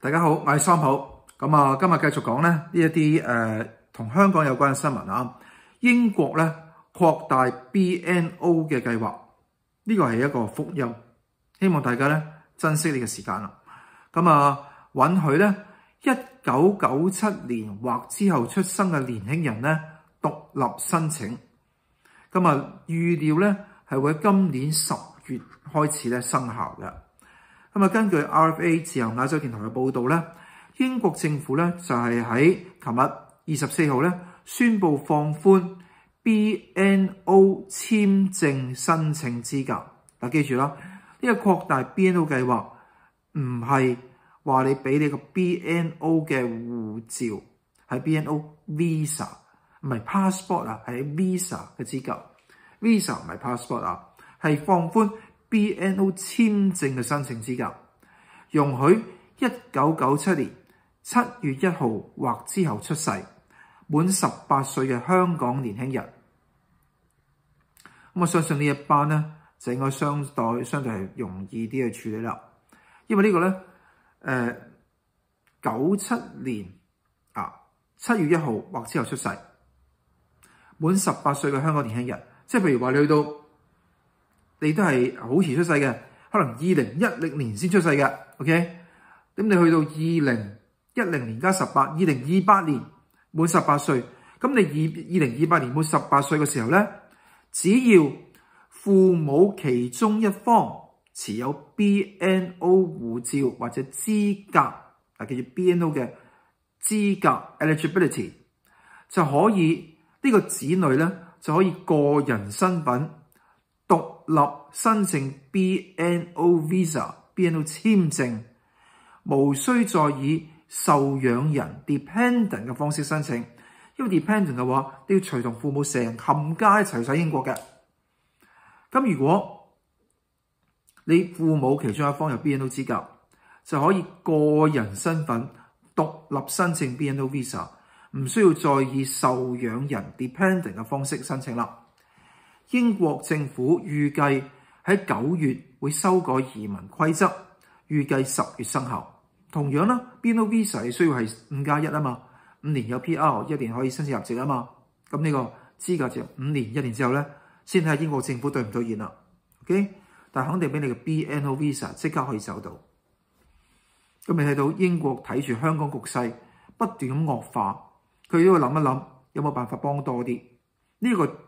大家好，我系三普。咁啊，今日继续讲咧呢一啲诶同香港有关嘅新闻啊。英国咧扩大 BNO 嘅计划，呢个系一个福音，希望大家咧珍惜呢个时间啦。咁啊，允许咧一九九七年或之后出生嘅年轻人咧独立申请。咁啊，预料咧系会喺今年十月开始咧生效嘅。咁啊，根據 RFA 自由亞洲電台嘅報道咧，英國政府咧就係喺琴日二十四號咧宣布放寬 BNO 簽證申請資格。嗱，記住啦，呢個擴大 BNO 計劃唔係話你俾你個 BNO 嘅護照係 BNO visa 唔係 passport 啊，係 visa 嘅資格，visa 唔係 passport 啊，係放寬。BNO 簽證嘅申請資格，容許一九九七年七月一號或之後出世、滿十八歲嘅香港年輕人。咁我相信呢一班咧，整個相對相對係容易啲去處理啦。因為呢個咧，誒九七年啊七月一號或之後出世、滿十八歲嘅香港年輕人，即係譬如話你去到。你都係好遲出世嘅，可能二零一零年先出世嘅，OK？咁你去到二零一零年加十八，二零二八年滿十八歲，咁你二二零二八年滿十八歲嘅時候呢，只要父母其中一方持有 BNO 護照或者資格，啊，叫做 BNO 嘅資格 eligibility，就可以呢個子女呢，就可以個人身份。立申請 BNO visa，BNO 簽證，無需再以受養人 dependent 嘅方式申請，因為 dependent 嘅話，都要隨同父母成冚家一齊去英國嘅。咁如果你父母其中一方有 BNO 資格，就可以個人身份獨立申請 BNO visa，唔需要再以受養人 dependent 嘅方式申請啦。英國政府預計喺九月會修改移民規則，預計十月生效。同樣啦 b n o Visa 需要係五加一啊嘛，五年有 PR，一年可以申請入籍啊嘛。咁呢個資格就五年，一年之後呢，先睇英國政府對唔對現啦。O K，但肯定俾你嘅 BNO Visa 即刻可以走到。咁你睇到英國睇住香港局勢不斷咁惡化，佢都要諗一諗有冇辦法幫多啲呢個。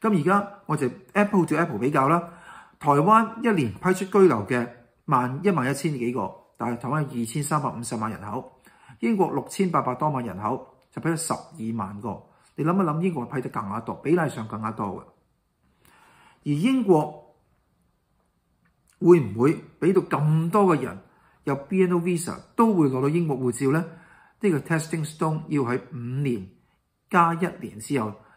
咁而家我就 Apple 照 Apple 比較啦，台灣一年批出居留嘅萬一萬一千幾個，但係台灣二千三百五十萬人口，英國六千八百多萬人口就批咗十二萬個，你諗一諗英國批得更加多，比例上更加多嘅。而英國會唔會俾到咁多嘅人有 BNO Visa 都會攞到英國護照呢？呢個 Testing Stone 要喺五年加一年之後。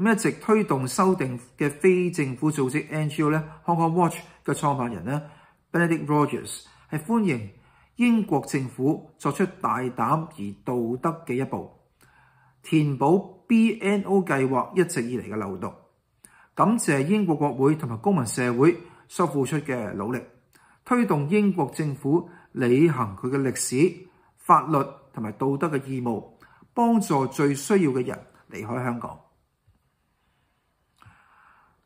咁一直推動修訂嘅非政府組織 N.G.O 咧，Hong Kong Watch 嘅創辦人咧，Benedict Rogers 係歡迎英國政府作出大膽而道德嘅一步，填補 B.N.O 計劃一直以嚟嘅漏洞，感謝英國國會同埋公民社會所付出嘅努力，推動英國政府履行佢嘅歷史、法律同埋道德嘅義務，幫助最需要嘅人離開香港。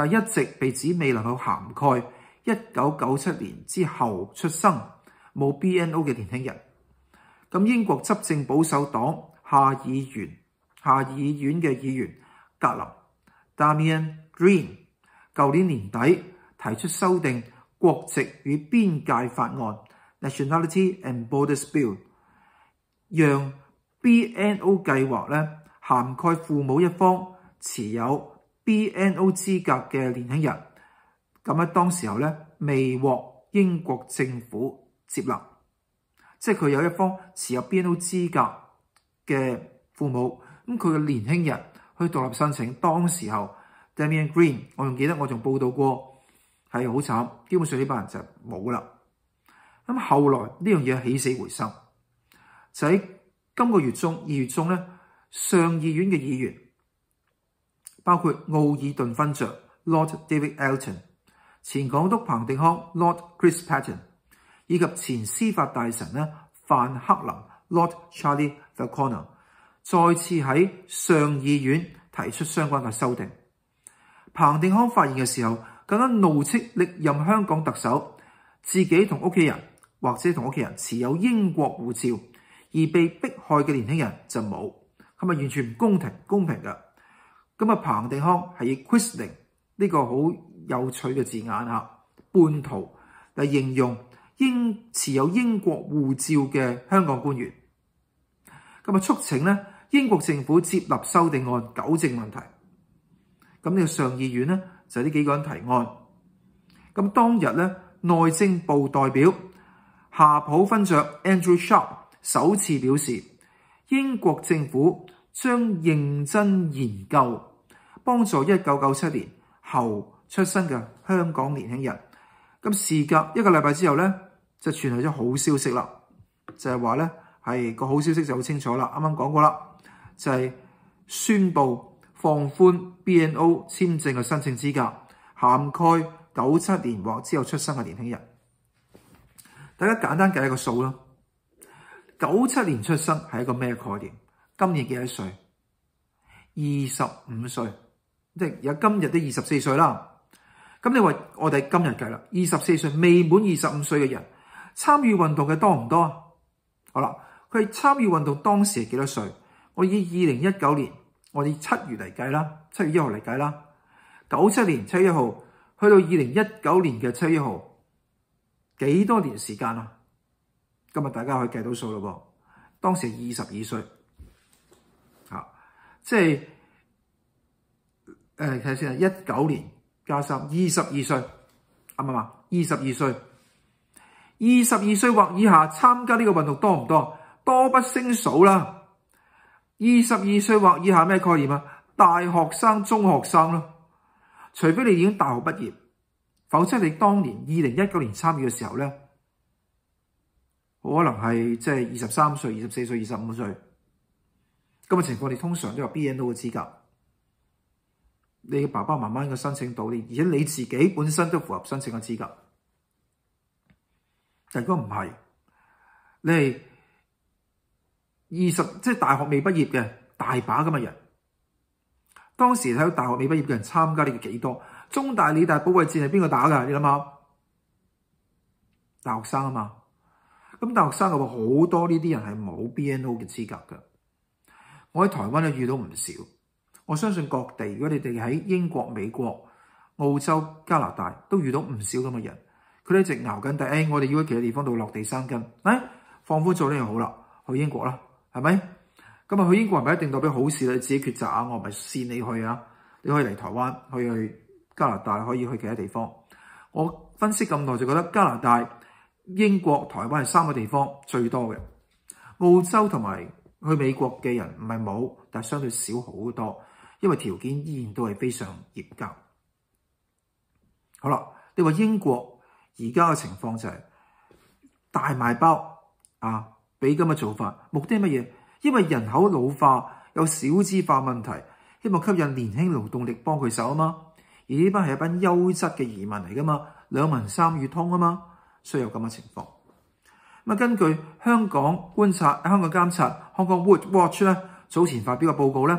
但一直被指未能够涵蓋一九九七年之後出生冇 BNO 嘅年輕人。咁英國執政保守黨下議員、下議院嘅議員格林 Damian Green，舊年年底提出修訂國籍與邊界法案 Nationality and Borders Bill，讓 BNO 計劃咧涵蓋父母一方持有。BNO 資格嘅年輕人咁喺當時候咧，未獲英國政府接納，即係佢有一方持有 BNO 資格嘅父母，咁佢嘅年輕人去獨立申請。當時候 Damian Green，我仲記得我仲報道過係好慘，基本上呢班人就冇啦。咁後來呢樣嘢起死回生，就喺今個月中二月中咧，上議院嘅議員。包括奧爾頓分爵 Lord David e l t o n 前港督彭定康 Lord Chris p a t t o n 以及前司法大臣咧范克林 Lord Charlie Falconer，再次喺上議院提出相關嘅修訂。彭定康發言嘅時候，更加怒斥歷任香港特首，自己同屋企人或者同屋企人持有英國護照，而被迫害嘅年輕人就冇，係咪完全唔公平、公平嘅？咁啊，彭定康係 c q u i s n i n g 呢個好有趣嘅字眼啊，叛徒嚟形容英持有英國護照嘅香港官員。咁啊，促請咧英國政府接納修訂案，糾正問題。咁呢個上議院呢，就係呢幾個人提案。咁當日呢，內政部代表夏普分爵 Andrew Sharp 首次表示，英國政府將認真研究。幫助一九九七年后出生嘅香港年輕人。咁事隔一個禮拜之後呢，就傳嚟咗好消息啦，就係話呢，係個好消息就好清楚啦。啱啱講過啦，就係宣布放寬 BNO 簽證嘅申請資格，涵蓋九七年或之後出生嘅年輕人。大家簡單計一個數啦，九七年出生係一個咩概念？今年幾多歲？二十五歲。即有今日都二十四岁啦，咁你话我哋今日计啦，二十四岁未满二十五岁嘅人参与运动嘅多唔多啊？好啦，佢參参与运动当时系几多岁？我以二零一九年我以七月嚟计啦，七月一号嚟计啦，九七年七月一号去到二零一九年嘅七月一号，几多年时间啊？今日大家可以计到数咯噃，当时二十二岁，啊，即系。诶，睇下先啊！一九年加三，二十二岁啱唔啱？二十二岁，二十二岁或以下参加呢个运动多唔多？多不胜数啦！二十二岁或以下咩概念啊？大学生、中学生咯，除非你已经大学毕业，否则你当年二零一九年参与嘅时候咧，可能係即係二十三岁、二十四岁、二十五岁。咁嘅情况，你通常都有 BNO 嘅资格。你爸爸媽媽该申請到你，而且你自己本身都符合申請嘅資格。但如果唔係，你二十即系大學未畢業嘅大把咁嘅人，當時睇到大學未畢業嘅人參加嘅幾多？中大、理大保卫戰係邊個打㗎？你諗下，大學生啊嘛。咁大學生嘅話好多呢啲人係冇 BNO 嘅資格嘅。我喺台灣都遇到唔少。我相信各地，如果你哋喺英國、美國、澳洲、加拿大都遇到唔少咁嘅人，佢哋一直熬緊，但係我哋要喺其他地方度落地生根，放寬做呢樣好啦，去英國啦，係咪？咁啊，去英國係咪一定代表好事咧？你自己抉擇啊，我唔係勸你去啊，你可以嚟台灣，可以去加拿大，可以去其他地方。我分析咁耐就覺得加拿大、英國、台灣係三個地方最多嘅，澳洲同埋去美國嘅人唔係冇，但係相對少好多。因為條件依然都係非常嚴格。好啦，你話英國而家嘅情況就係大賣包啊，俾咁嘅做法，目的係乜嘢？因為人口老化有少資化問題，希望吸引年輕勞動力幫佢手啊嘛。而呢班係一班優質嘅移民嚟噶嘛，兩文三語通啊嘛，所以有咁嘅情況。根據香港觀察、香港監察、香港 Wood Watch 咧，早前發表嘅報告咧。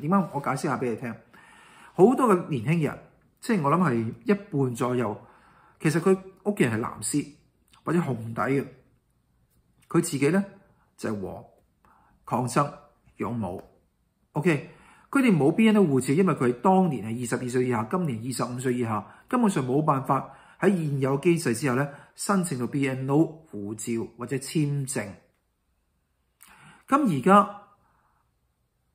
點解？我解釋下俾你聽。好多嘅年輕人，即係我諗係一半左右，其實佢屋企人係藍絲或者紅底嘅，佢自己咧就黃抗生，養母。OK，佢哋冇 BNO 護照，因為佢係當年係二十二歲以下，今年二十五歲以下，根本上冇辦法喺現有機制之下咧申請到 BNO 護照或者簽證。咁而家。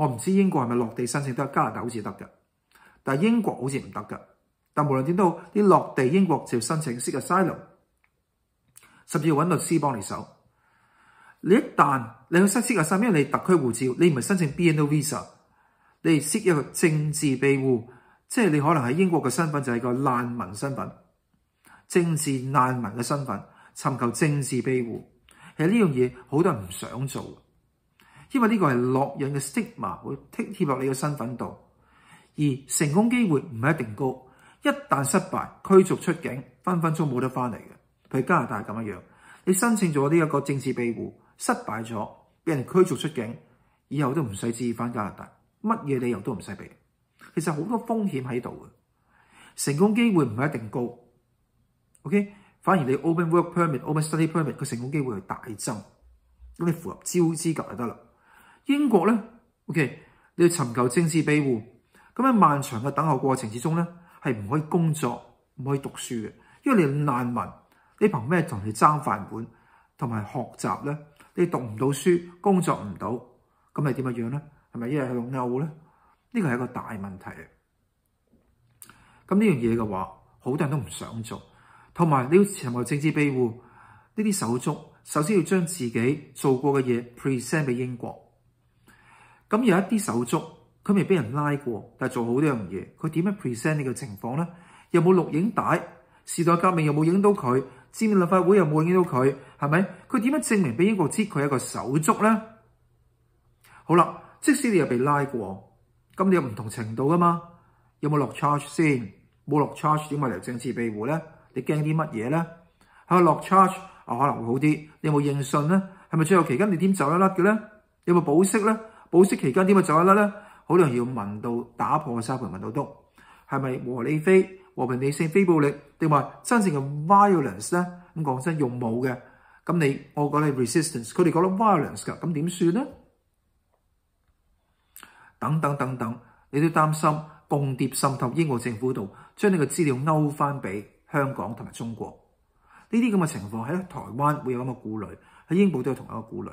我唔知英國係咪落地申請得，加拿大好似得嘅，但英國好似唔得嘅。但無論點都好，啲落地英國就要申請適合 s i l 甚至要揾律師幫你手。你一旦你去申請適合，因為你特區護照，你唔係申請 BNO visa，你係適一個政治庇護，即係你可能喺英國嘅身份就係個難民身份，政治難民嘅身份尋求政治庇護，其實呢樣嘢好多人唔想做。因為呢個係落印嘅 stigma，會貼落你嘅身份度，而成功機會唔係一定高。一旦失敗，驅逐出境，分分鐘冇得返嚟嘅。譬如加拿大咁樣樣，你申請咗呢一個政治庇護，失敗咗，俾人驅逐出境，以後都唔使自返加拿大，乜嘢理由都唔使俾。其實好多風險喺度嘅，成功機會唔係一定高。OK，反而你 open work permit、open study permit 個成功機會係大增，咁你符合招資格就得啦。英國咧，OK，你要尋求政治庇護，咁喺漫長嘅等候過程之中咧，係唔可以工作、唔可以讀書嘅，因為你難民，你憑咩同人爭飯碗同埋學習咧？你讀唔到書，工作唔到，咁係點乜樣咧？係咪一日去鬧咧？呢個係一個大問題啊！咁呢樣嘢嘅話，好多人都唔想做，同埋你要尋求政治庇護，呢啲手足首先要將自己做過嘅嘢 present 俾英國。咁有一啲手足，佢未俾人拉過，但係做好多樣嘢。佢點樣 present 呢個情況咧？有冇錄影帶？時代革命又冇影到佢，佔立法會又冇影到佢，係咪？佢點樣證明俾英國知佢一個手足咧？好啦，即使你又被拉過，咁你有唔同程度噶嘛？有冇落 charge 先？冇落 charge 點解嚟政治庇護咧？你驚啲乜嘢咧？係度落 charge 啊，可能會好啲。你有冇應信咧？係咪最後期間你點走一甩嘅咧？有冇保釋咧？保釋期間點啊走甩咧？好多人要問到打破沙盤問到篤，係咪和理非和平理性非暴力，定話真正嘅 violence 咧？咁講真用武嘅，咁你我講你 resistance，佢哋講 violence 㗎，咁點算咧？等等等等，你都擔心共諜滲透英國政府度，將你個資料勾翻俾香港同埋中國，呢啲咁嘅情況喺台灣會有咁嘅顧慮，喺英國都有同一個顧慮。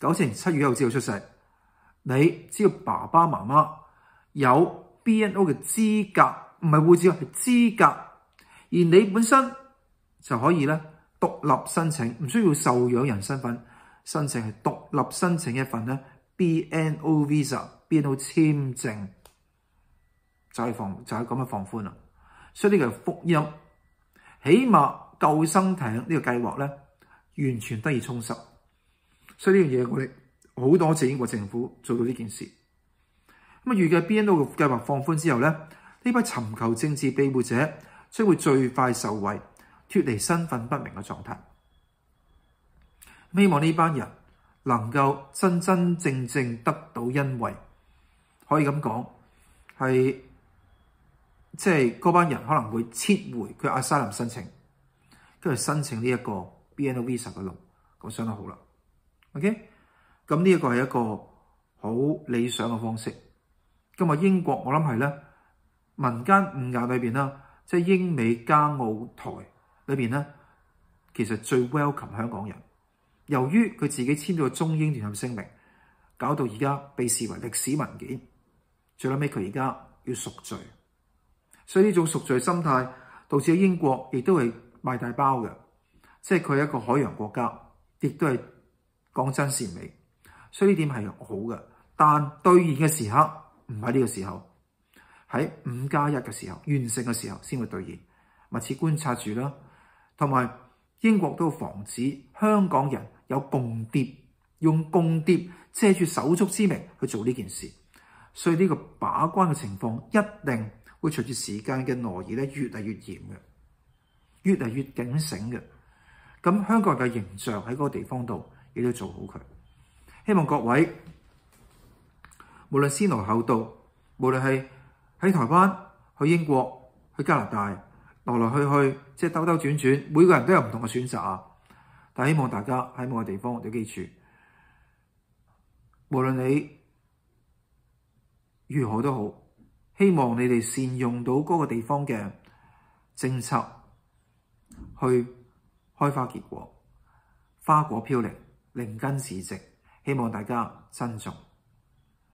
九成七月一号之后出世，你只要爸爸妈妈有 BNO 嘅资格，唔系护照，系资格，而你本身就可以咧独立申请，唔需要受养人身份申请，系独立申请一份咧 BNO Visa BNO 签证就系放就系咁样放宽啦，所以呢个福音，起码救生艇呢个计划咧完全得以充实。所以呢樣嘢，我哋好多谢英国政府做到呢件事咁啊。預計 BNO 計劃放寬之後咧，呢班尋求政治庇護者將會最快受惠，脱離身份不明嘅狀態。希望呢班人能夠真真正正得到恩惠，可以咁講係即係嗰班人可能會撤回佢阿沙林申請，跟住申請呢一個 BNO Visa 嘅路，咁相当好啦。O.K. 咁呢一個係一個好理想嘅方式。咁啊，英國我諗係咧民間誤解裏面啦，即英美加澳台裏面咧，其實最 welcome 香港人。由於佢自己簽咗個中英聯合聲明，搞到而家被視為歷史文件，最尾佢而家要贖罪。所以呢種贖罪心態，導致英國亦都係賣大包嘅，即係佢一個海洋國家，亦都係。講真善美，所以呢點係好嘅。但兑現嘅時刻唔喺呢個時候，喺五加一嘅時候完成嘅時候先會兑現。密切觀察住啦，同埋英國都要防止香港人有共谍，用共谍遮住手足之名去做呢件事。所以呢個把關嘅情況一定會隨住時間嘅挪移咧，越嚟越嚴嘅，越嚟越警醒嘅。咁香港人嘅形象喺嗰個地方度。亦都做好佢。希望各位，無論先來後到，無論係喺台灣、去英國、去加拿大，來來去去即係兜兜轉轉，每個人都有唔同嘅選擇啊！但希望大家喺每個地方有基礎。無論你如何都好，希望你哋善用到嗰個地方嘅政策，去開花結果，花果飄零。令根時值，希望大家珍重。